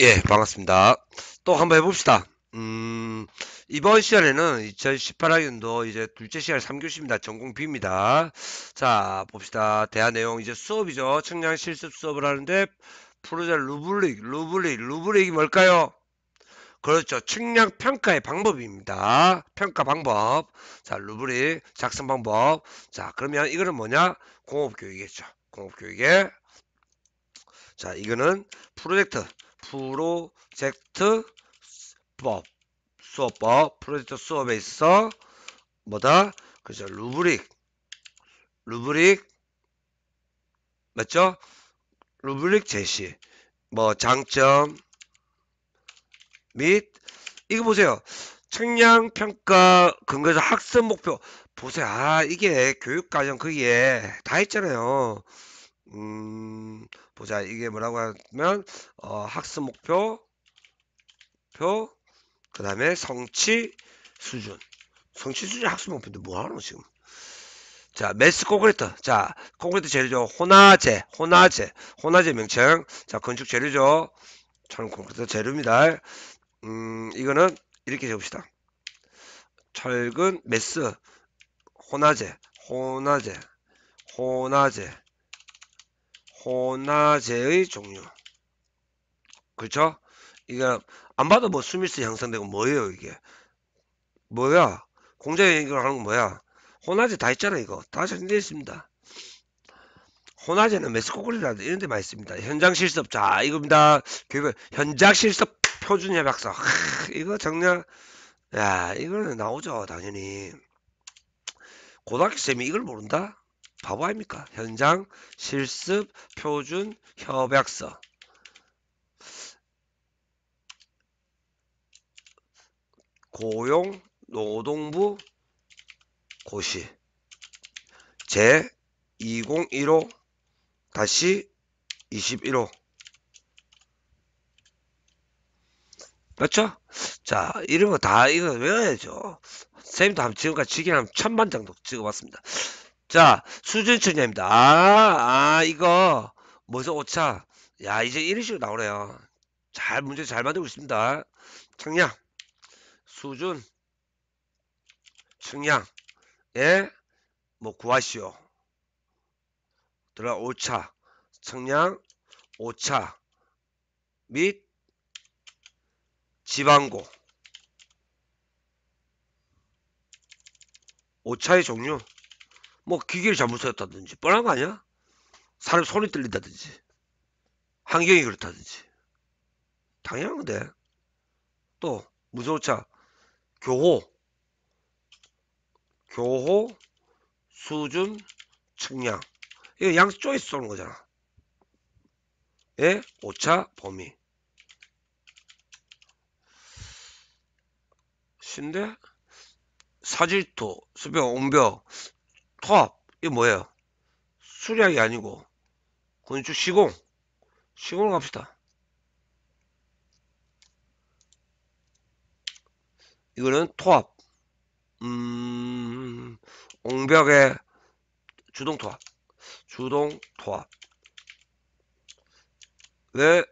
예, 반갑습니다. 또 한 번 해봅시다. 음, 이번 시간에는 2018학년도 이제 둘째 시간 3교시입니다. 전공 B입니다. 자, 봅시다. 대화 내용, 이제 수업이죠. 청량 실습 수업을 하는데, 프로젝트 루블릭, 루블릭, 루블릭이 뭘까요? 그렇죠. 측량 평가의 방법입니다. 평가 방법. 자, 루블릭, 작성 방법. 자, 그러면 이거는 뭐냐? 공업교육이겠죠. 공업교육에. 자, 이거는 프로젝트. 프로젝트 수업 수업법 프로젝트 수업에 있어 뭐다 그죠 루브릭 루브릭 맞죠 루브릭 제시 뭐 장점 및 이거 보세요 측량 평가 근거에서 학습 목표 보세요 아 이게 교육 과정 거기에 다 있잖아요 음 보자 이게 뭐라고 하면 어, 학습 목표 표그 다음에 성취 수준 성취 수준 학습 목표인데 뭐하노 지금 자, 매스 콘크리트. 자, 콘크리트 재료죠. 혼화제혼화제혼화제 명칭. 자, 건축 재료죠. 철 콘크리트 재료입니다. 음, 이거는 이렇게 해봅시다 철근, 매스혼화제혼화제혼화제 혼화제의 종류. 그렇죠? 이게 안 봐도 뭐수밀스 형성되고 뭐예요 이게? 뭐야? 공자연를 하는 거 뭐야? 혼화제 다 있잖아 이거. 다 정리되어 있습니다. 혼화제는 메스코골리라든 이런 데만 있습니다. 현장 실습. 자 이겁니다. 교육 현장 실습 표준 협약서. 이거 정렬. 야 이거는 나오죠 당연히. 고등학교 쌤이 이걸 모른다? 바보 아닙니까? 현장, 실습, 표준, 협약서. 고용, 노동부, 고시. 제2 0 1호 다시 21호. 맞죠? 자, 이런 거다 이거 외워야죠. 선생님도 지금까지 지기한 천만 정도 찍어봤습니다. 자, 수준 측량입니다. 아, 아, 이거, 뭐죠, 오차. 야, 이제 이런 식으로 나오네요. 잘, 문제 잘 만들고 있습니다. 측량, 수준, 측량 예? 뭐, 구하시오. 들어, 오차, 측량, 오차, 및, 지방고. 오차의 종류. 뭐 기계를 잘못 썼다든지 뻔한 거 아니야? 사람 손이 떨린다든지 환경이 그렇다든지 당연한 건데 또무조차 교호 교호 수준 측량 이거 양수 쪼개서 쏘는 거잖아 예 오차 범위 신데 사질토 수병 온병 토합 이게 뭐예요? 수리이 아니고 건축 시공 시공을 갑시다. 이거는 토합 음, 옹벽의 주동 토합 주동 토합 왜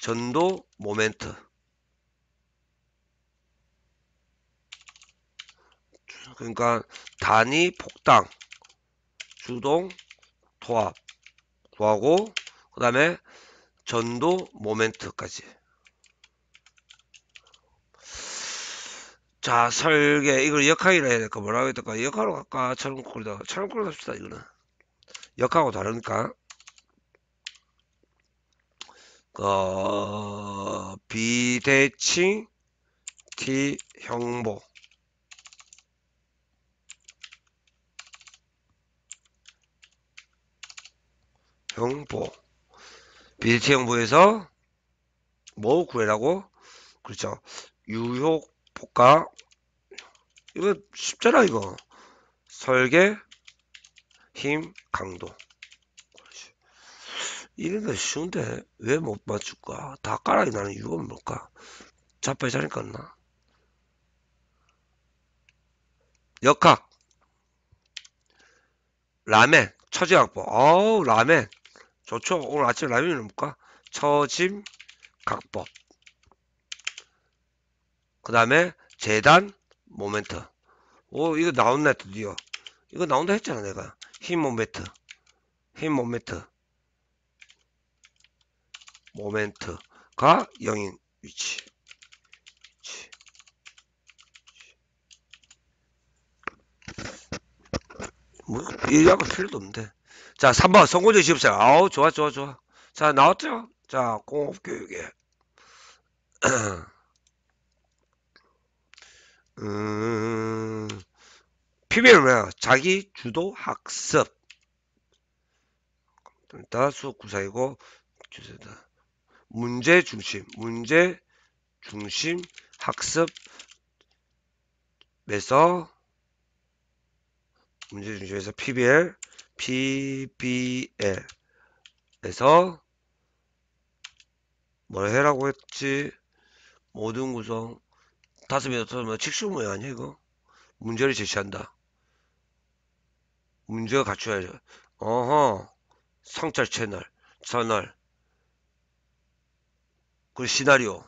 전도 모멘트 그러니까 단위 폭당 주동 도합 구하고 그 다음에 전도 모멘트까지 자 설계 이걸 역학이라 해야 될까 뭐라고 해야 될까 역학으로 갈까 철권꾸리다 철권꾸리 합시다 이거는 역하고 다르니까 어, 비대칭 T 형복 형보 빌대칭 형보에서 뭐 구해라고? 그렇죠. 유효 복가 이거 쉽잖아 이거 설계 힘 강도 이런 거 쉬운데 왜 못 맞출까? 다 깔아야 나는 이유가 뭘까? 자빠이 자리 깠나? 역학 라멘 처지학법 어우 라멘 좋죠. 오늘 아침에 라면을 볼까? 처짐 각법. 그 다음에 재단 모멘트. 오 이거 나온다 드디어. 이거 나온다 했잖아 내가. 힘 모멘트. 힘 모멘트. 모멘트가 영인 위치. 위치. 뭐 얘기하고 필요도 없는데. 자, 3번 성공적 실업생. 아우, 좋아, 좋아, 좋아. 자, 나왔죠? 자, 공업교육에. 음, PB는 뭐야? 자기 주도 학습. 다수 구사이고, 주제다. 문제 중심, 문제 중심 학습에서 문제 중심에서 PBL PBL에서 뭘 해라고 했지? 모든 구성 다섯 명 다섯 명 직수 모양 아니야 이거? 문제를 제시한다. 문제가 갖춰야죠. 어허 성찰 채널 채널 그 시나리오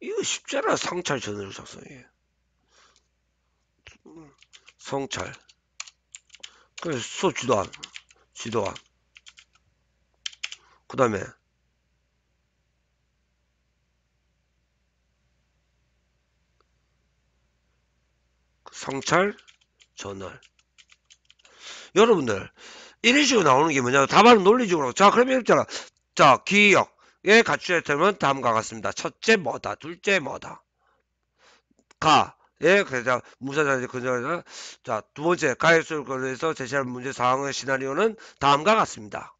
이거 쉽잖아 성찰 채널 작성이 성찰 그래서 수소 지도함 지도함 그 다음에 성찰 전월 여러분들 이런 식으로 나오는 게 뭐냐 다발 논리적으로 자 그러면 이렇잖아 자 기억의 갖추야 되면 다음과 같습니다 첫째 뭐다 둘째 뭐다 가 예, 그래서 무사자재 근절이나 그 자, 두 번째 가해수를 근해서 제시할 문제 사항의 시나리오는 다음과 같습니다.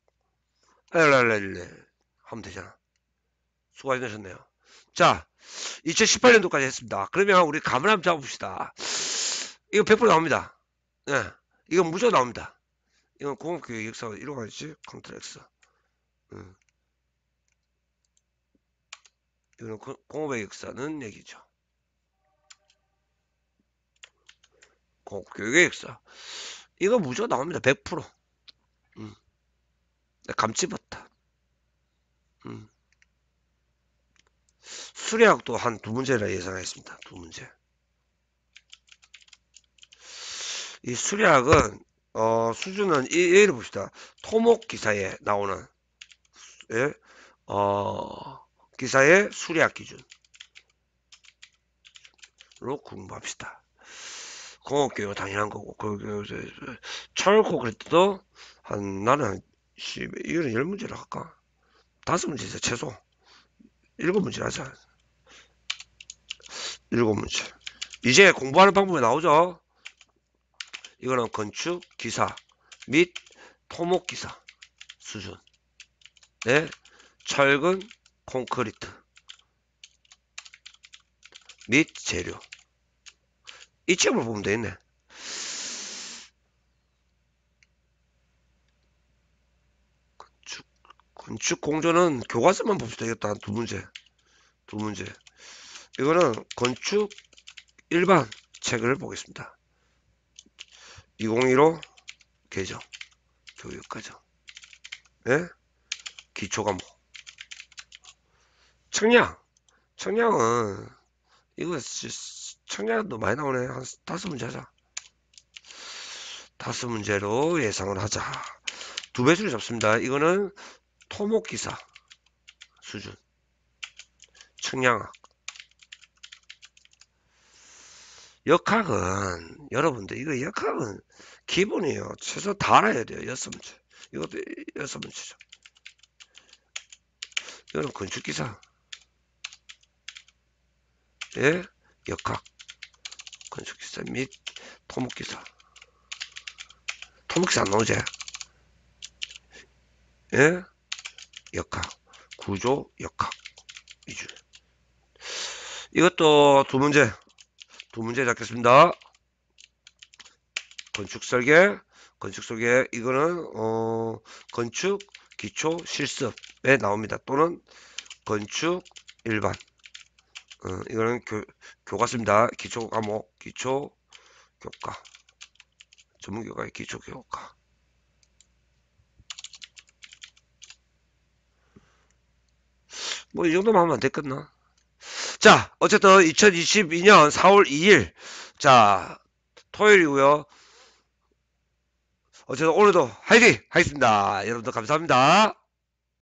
랄랄랄랄 하면 되잖아. 수고하셨네요. 자, 2018년도까지 했습니다. 그러면 우리 감을 한번 잡읍시다. 이거 100% 나옵니다. 예, 이거 무조 나옵니다. 이건 공업교육 역사 1호 가지 컨트랙스 음. 이거는 공업의 역사는 얘기죠. 어, 교계획사. 이거 무조건 나옵니다. 100%. 음. 감치버터. 음. 수리학도 한 두 문제라 예상했습니다. 두 문제. 이 수리학은 어, 수준은 예를 봅시다. 토목 기사에 나오는 예? 어, 기사의 수리학 기준로 공부합시다. 공업교육 당연한 거고 그, 그, 철고 그랬도 한 나는 한 씨, 이거는 열문제라 할까 다섯 문제 있어 최소 일곱 문제 하자 일곱 문제 이제 공부하는 방법이 나오죠 이거는 건축 기사 및 토목 기사 수준 네 철근 콘크리트 및 재료 이 점을 보면 되겠네. 건축, 건축 공조는 교과서만 봅시다. 이것도 한두 문제. 두 문제. 이거는 건축 일반 책을 보겠습니다. 2015 개정. 교육과정. 예? 기초과목. 청량. 청량은, 이거 청량도 많이 나오네. 한 다섯 문제 하자. 다섯 문제로 예상을 하자. 두 배수를 잡습니다. 이거는 토목기사 수준. 청량학. 역학은 여러분들 이거 역학은 기본이에요. 최소 다 알아야 돼요. 여섯 문제. 이것도 여섯 문제죠. 이거는 건축기사. 예, 역학. 건축기사 및 토목기사 토목기사 안나오지? 예? 역학 구조 역학 위주 이것도 두 문제 두 문제 잡겠습니다 건축설계 건축설계 이거는 어, 건축 기초 실습에 나옵니다 또는 건축 일반 어, 이거는 교, 교과서입니다. 기초 과목, 뭐, 기초 교과. 전문 교과의 기초 교과. 뭐 이 정도만 하면 안 됐겠나? 자, 어쨌든 2022년 4월 2일 자, 토요일이고요. 어쨌든 오늘도 화이팅 하겠습니다. 여러분들 감사합니다.